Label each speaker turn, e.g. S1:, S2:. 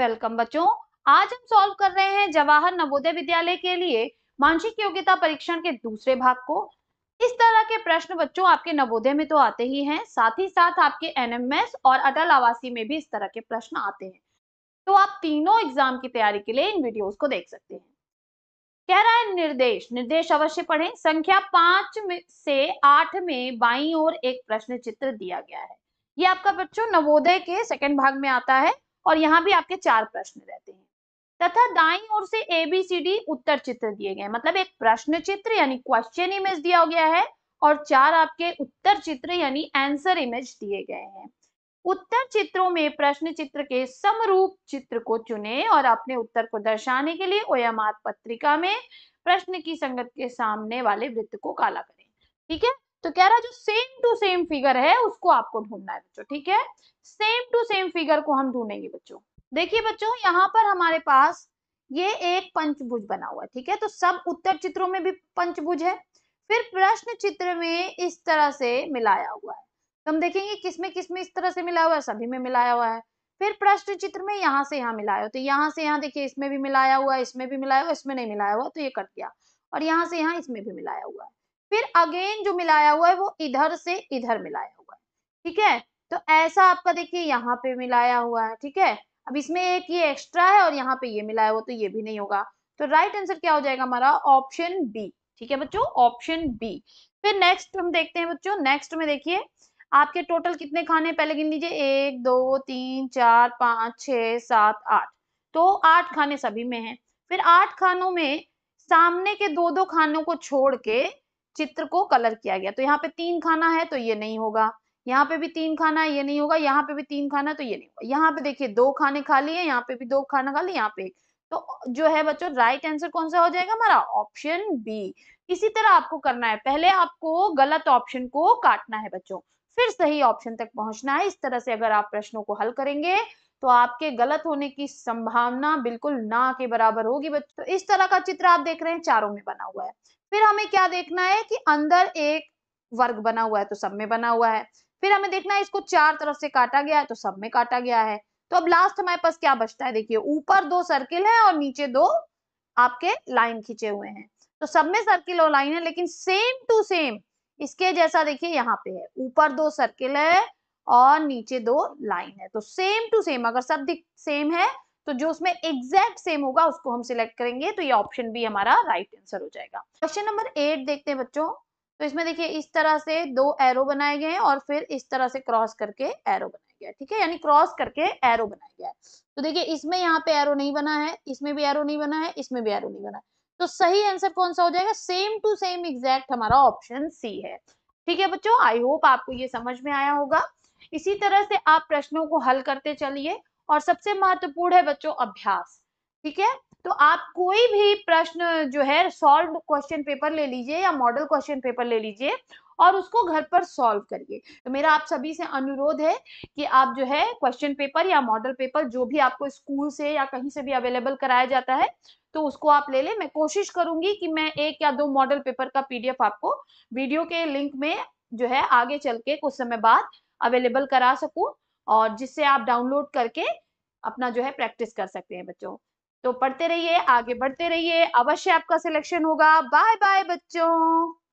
S1: welcome बच्चों आज हम सॉल्व कर रहे हैं जवाहर नवोदय विद्यालय के लिए मानसिक योग्यता परीक्षण के दूसरे भाग को इस तरह के प्रश्न बच्चों आपके नवोदय में तो आते ही हैं साथ ही साथ आपके एनएमएस और अटल आवासी में भी इस तरह के प्रश्न आते हैं तो आप तीनों एग्जाम की तैयारी के लिए इन वीडियो को देख सकते हैं कह रहा है निर्देश निर्देश अवश्य पढ़े संख्या पांच से आठ में बाई और एक प्रश्न चित्र दिया गया है ये आपका बच्चों नवोदय के सेकेंड भाग में आता है और यहाँ भी आपके चार प्रश्न रहते हैं तथा दाई ओर से ए बी सी डी उत्तर चित्र दिए गए मतलब एक प्रश्न चित्र यानी क्वेश्चन इमेज दिया गया है और चार आपके उत्तर चित्र यानी आंसर इमेज दिए गए हैं उत्तर चित्रों में प्रश्न चित्र के समरूप चित्र को चुने और अपने उत्तर को दर्शाने के लिए ओयमात पत्रिका में प्रश्न की संगत के सामने वाले वृत्त को काला करें ठीक है तो कह रहा है जो सेम टू सेम फिगर है उसको आपको ढूंढना है बच्चों ठीक है सेम टू सेम फिगर को हम ढूंढेंगे बच्चों देखिए बच्चों यहाँ पर हमारे पास ये एक पंचभुज बना हुआ है ठीक है तो सब उत्तर चित्रों में भी पंचभुज है फिर प्रश्न चित्र में इस तरह से मिलाया हुआ है तो हम देखेंगे किसमें किसमें इस तरह से मिला हुआ है सभी में मिलाया हुआ है फिर प्रश्न चित्र में यहाँ से यहाँ मिलाया हुआ तो यहाँ से यहाँ देखिए इसमें भी मिलाया हुआ है इसमें भी मिलाया हुआ इसमें नहीं मिलाया हुआ तो ये कट गया और यहाँ से यहाँ इसमें भी मिलाया हुआ है फिर अगेन जो मिलाया हुआ है वो इधर से इधर मिलाया हुआ है ठीक है तो ऐसा आपका देखिए यहाँ पे मिलाया हुआ है ठीक है अब इसमें एक ये एक्स्ट्रा है और यहाँ पे ये मिलाया हुआ तो ये भी नहीं होगा तो राइट आंसर क्या हो जाएगा हमारा ऑप्शन बी ठीक है बच्चों ऑप्शन बी फिर नेक्स्ट हम देखते हैं बच्चों नेक्स्ट में देखिए आपके टोटल कितने खाने पहले गिन लीजिए एक दो तीन चार पांच छ सात आठ तो आठ खाने सभी में हैं फिर आठ खानों में सामने के दो दो खानों को छोड़ के चित्र को कलर किया गया तो यहाँ पे तीन खाना है तो ये नहीं होगा यहाँ पे भी तीन खाना है ये नहीं होगा यहाँ पे भी तीन खाना है तो ये नहीं होगा यहाँ पे देखिए दो खाने खाली है यहाँ पे भी दो खाना खाली यहाँ पे तो जो है बच्चों राइट आंसर कौन सा हो जाएगा हमारा ऑप्शन बी इसी तरह आपको करना है पहले आपको गलत ऑप्शन को काटना है बच्चों फिर सही ऑप्शन तक पहुंचना है इस तरह से अगर आप प्रश्नों को हल करेंगे तो आपके गलत होने की संभावना बिल्कुल ना के बराबर होगी बच्चों तो इस तरह का चित्र आप देख रहे हैं चारों में बना हुआ है फिर हमें क्या देखना है कि अंदर एक वर्ग बना हुआ है तो सब में बना हुआ है फिर हमें देखना है इसको चार तरफ से काटा गया है तो सब में काटा गया है तो अब लास्ट हमारे पास क्या बचता है देखिए ऊपर दो सर्किल है और नीचे दो आपके लाइन खींचे हुए हैं तो सब में सर्किल और लाइन है लेकिन सेम टू सेम इसके जैसा देखिए यहाँ पे है ऊपर दो सर्किल है और नीचे दो लाइन है तो सेम टू सेम अगर सब सेम है तो जो उसमें एग्जैक्ट सेम होगा उसको हम सिलेक्ट करेंगे तो ये ऑप्शन भी हमारा राइट right आंसर हो जाएगा क्वेश्चन नंबर एट देखते हैं बच्चों तो इसमें देखिए इस तरह से दो एरो बनाए गए हैं और फिर इस तरह से क्रॉस करके एरो बनाया गया है ठीक है यानी क्रॉस करके एरो बनाया गया है तो देखिये इसमें यहाँ पे एरो नहीं बना है इसमें भी एरो नहीं बना है इसमें भी एरो नहीं बना है तो सही आंसर कौन सा हो जाएगा सेम टू सेम एग्जैक्ट हमारा ऑप्शन सी है ठीक है बच्चों आई होप आपको ये समझ में आया होगा इसी तरह से आप प्रश्नों को हल करते चलिए और सबसे महत्वपूर्ण है बच्चों अभ्यास ठीक है तो आप कोई भी प्रश्न जो है सॉल्व क्वेश्चन पेपर ले लीजिए या मॉडल क्वेश्चन पेपर ले लीजिए और उसको घर पर सॉल्व करिए तो मेरा आप सभी से अनुरोध है कि आप जो है क्वेश्चन पेपर या मॉडल पेपर जो भी आपको स्कूल से या कहीं से भी अवेलेबल कराया जाता है तो उसको आप ले लें मैं कोशिश करूंगी कि मैं एक या दो मॉडल पेपर का पीडीएफ आपको वीडियो के लिंक में जो है आगे चल के कुछ समय बाद अवेलेबल करा सकूं और जिससे आप डाउनलोड करके अपना जो है प्रैक्टिस कर सकते हैं बच्चों तो पढ़ते रहिए आगे बढ़ते रहिए अवश्य आपका सिलेक्शन होगा बाय बाय बच्चों